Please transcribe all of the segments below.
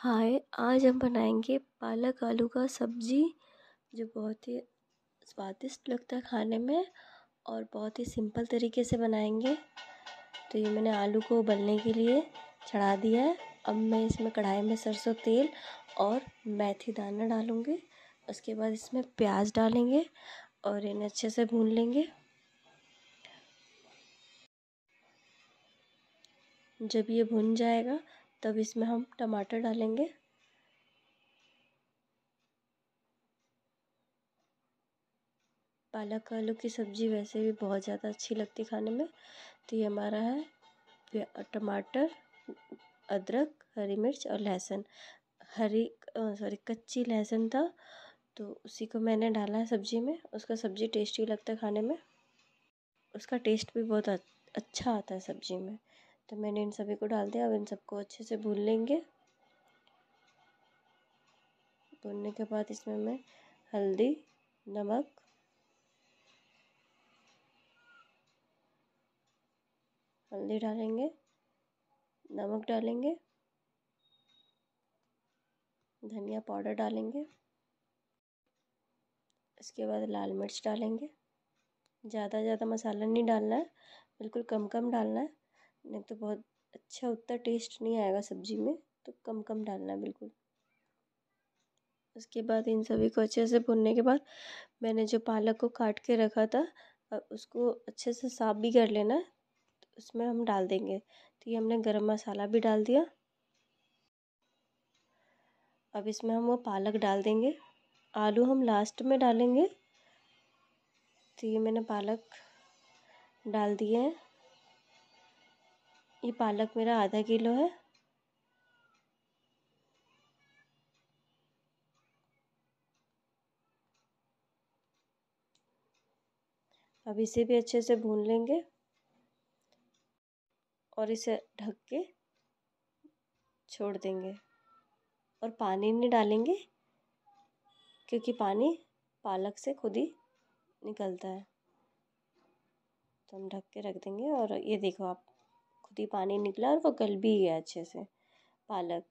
हाय आज हम बनाएंगे पालक आलू का सब्ज़ी जो बहुत ही स्वादिष्ट लगता है खाने में और बहुत ही सिंपल तरीके से बनाएंगे तो ये मैंने आलू को उबलने के लिए चढ़ा दिया है अब मैं इसमें कढ़ाई में सरसों तेल और मेथी दाना डालूँगी उसके बाद इसमें प्याज डालेंगे और इन्हें अच्छे से भून लेंगे जब ये भुन जाएगा तब इसमें हम टमाटर डालेंगे पालक आलू की सब्ज़ी वैसे भी बहुत ज़्यादा अच्छी लगती खाने में तो ये हमारा है टमाटर अदरक हरी मिर्च और लहसुन हरी सॉरी कच्ची लहसुन था तो उसी को मैंने डाला है सब्ज़ी में उसका सब्ज़ी टेस्टी लगता है खाने में उसका टेस्ट भी बहुत अच्छा आता है सब्ज़ी में तो मैंने इन सभी को डाल दिया अब इन सबको अच्छे से भून लेंगे भूनने के बाद इसमें मैं हल्दी नमक हल्दी डालेंगे नमक डालेंगे धनिया पाउडर डालेंगे इसके बाद लाल मिर्च डालेंगे ज़्यादा ज़्यादा मसाला नहीं डालना है बिल्कुल कम कम डालना है नहीं तो बहुत अच्छा उतना टेस्ट नहीं आएगा सब्ज़ी में तो कम कम डालना बिल्कुल उसके बाद इन सभी को अच्छे से भुनने के बाद मैंने जो पालक को काट के रखा था उसको अच्छे से साफ भी कर लेना है तो उसमें हम डाल देंगे तो ये हमने गरम मसाला भी डाल दिया अब इसमें हम वो पालक डाल देंगे आलू हम लास्ट में डालेंगे तो ये मैंने पालक डाल दिए हैं ये पालक मेरा आधा किलो है अब इसे भी अच्छे से भून लेंगे और इसे ढक के छोड़ देंगे और पानी नहीं डालेंगे क्योंकि पानी पालक से खुद ही निकलता है तो हम ढक के रख देंगे और ये देखो आप खुद ही पानी निकला और वो गल भी गया अच्छे से पालक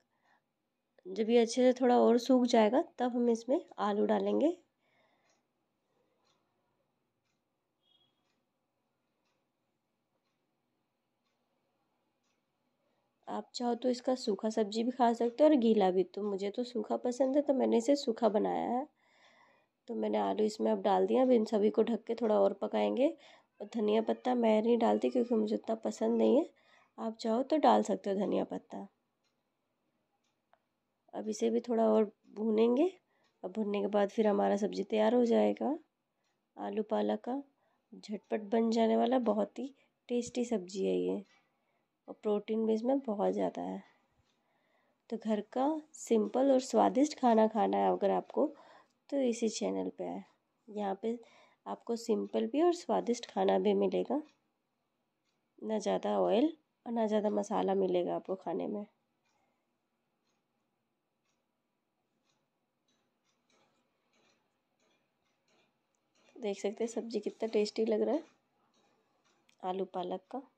जब ये अच्छे से थोड़ा और सूख जाएगा तब हम इसमें आलू डालेंगे आप चाहो तो इसका सूखा सब्जी भी खा सकते हो और गीला भी तो मुझे तो सूखा पसंद है तो मैंने इसे सूखा बनाया है तो मैंने आलू इसमें अब डाल दिया अब इन सभी को ढक के थोड़ा और पकाएंगे और धनिया पत्ता मैं नहीं डालती क्योंकि मुझे उतना पसंद नहीं है आप चाहो तो डाल सकते हो धनिया पत्ता अब इसे भी थोड़ा और भूनेंगे अब भूनने के बाद फिर हमारा सब्ज़ी तैयार हो जाएगा आलू पालक का झटपट बन जाने वाला बहुत ही टेस्टी सब्ज़ी है ये और प्रोटीन भी इसमें बहुत ज़्यादा है तो घर का सिंपल और स्वादिष्ट खाना खाना है अगर आपको तो इसी चैनल पे है यहाँ पे आपको सिंपल भी और स्वादिष्ट खाना भी मिलेगा ना ज़्यादा ऑयल और ना ज़्यादा मसाला मिलेगा आपको खाने में देख सकते हैं सब्ज़ी कितना टेस्टी लग रहा है आलू पालक का